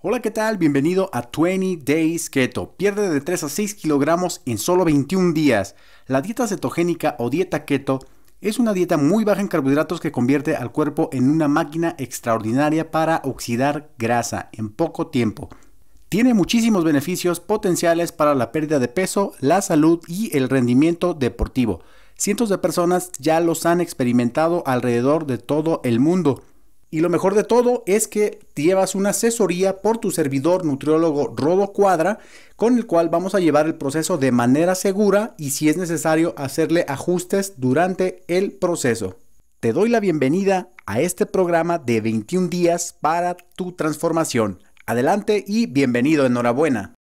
Hola, ¿qué tal? Bienvenido a 20 Days Keto. Pierde de 3 a 6 kilogramos en solo 21 días. La dieta cetogénica o dieta keto es una dieta muy baja en carbohidratos que convierte al cuerpo en una máquina extraordinaria para oxidar grasa en poco tiempo. Tiene muchísimos beneficios potenciales para la pérdida de peso, la salud y el rendimiento deportivo. Cientos de personas ya los han experimentado alrededor de todo el mundo. Y lo mejor de todo es que llevas una asesoría por tu servidor nutriólogo Rodo Cuadra, con el cual vamos a llevar el proceso de manera segura y si es necesario hacerle ajustes durante el proceso. Te doy la bienvenida a este programa de 21 días para tu transformación. Adelante y bienvenido, enhorabuena.